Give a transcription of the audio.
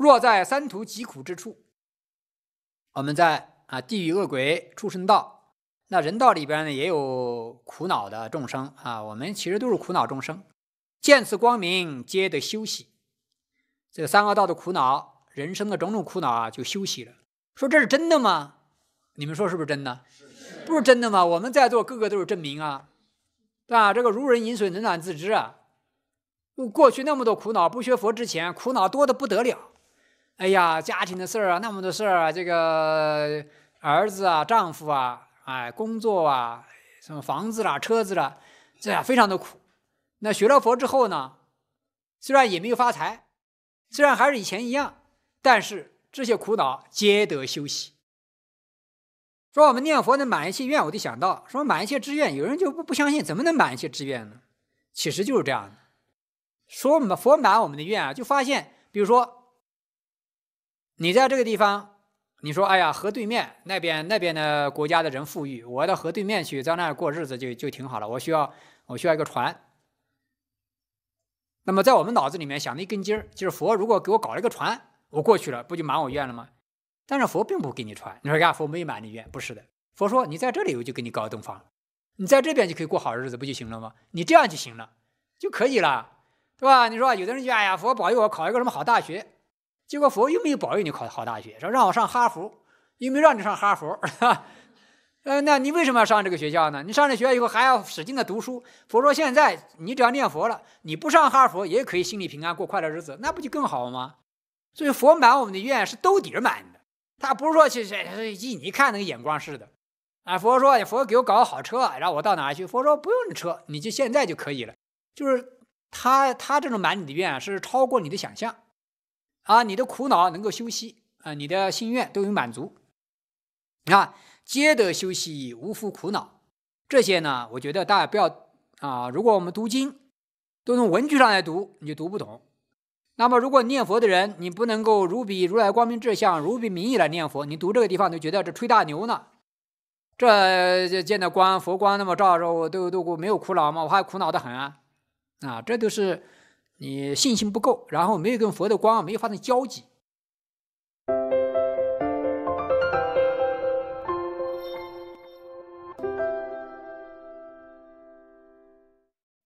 若在三途疾苦之处，我们在啊地狱恶鬼畜生道，那人道里边呢也有苦恼的众生啊。我们其实都是苦恼众生，见此光明，皆得休息。这三恶道的苦恼，人生的种种苦恼啊，就休息了。说这是真的吗？你们说是不是真的？不是真的吗？我们在座个个都是证明啊，啊，这个如人饮水，冷暖自知啊。过去那么多苦恼，不学佛之前，苦恼多的不得了。哎呀，家庭的事儿啊，那么多事儿啊，这个儿子啊，丈夫啊，哎，工作啊，什么房子啦，车子啦，这样非常的苦。那学了佛之后呢，虽然也没有发财，虽然还是以前一样，但是这些苦恼皆得休息。说我们念佛能满一切愿，我就想到说满一切志愿，有人就不不相信，怎么能满一切志愿呢？其实就是这样的。说我们佛满我们的愿啊，就发现，比如说。你在这个地方，你说：“哎呀，河对面那边那边的国家的人富裕，我到河对面去，在那儿过日子就就挺好了。”我需要我需要一个船。那么在我们脑子里面想的一根筋儿，就是佛如果给我搞了一个船，我过去了，不就满我愿了吗？但是佛并不给你船。你说：“呀，佛没有满你愿。”不是的，佛说：“你在这里，我就给你搞洞房，你在这边就可以过好日子，不就行了吗？你这样就行了，就可以了，对吧？”你说有的人就：“哎呀，佛保佑我考一个什么好大学。”结果佛又没有保佑你考好大学，说让我上哈佛，又没让你上哈佛，哈。呃，那你为什么要上这个学校呢？你上了学校以后还要使劲的读书。佛说现在你只要念佛了，你不上哈佛也可以心里平安过快乐日子，那不就更好吗？所以佛满我们的愿是兜底儿满的，他不是说去去一你看那个眼光似的。啊，佛说佛给我搞个好车，让我到哪去？佛说不用车，你就现在就可以了。就是他他这种满你的愿是超过你的想象。啊，你的苦恼能够休息啊，你的心愿都有满足啊，皆得休息，无复苦恼。这些呢，我觉得大家不要啊。如果我们读经，都从文句上来读，你就读不懂。那么，如果念佛的人，你不能够如彼如来光明志相，如彼名义来念佛，你读这个地方都觉得这吹大牛呢。这见到光佛光那么照着，都都没有苦恼吗？我还苦恼的很啊啊！这都是。你信心不够，然后没有跟佛的光没有发生交集。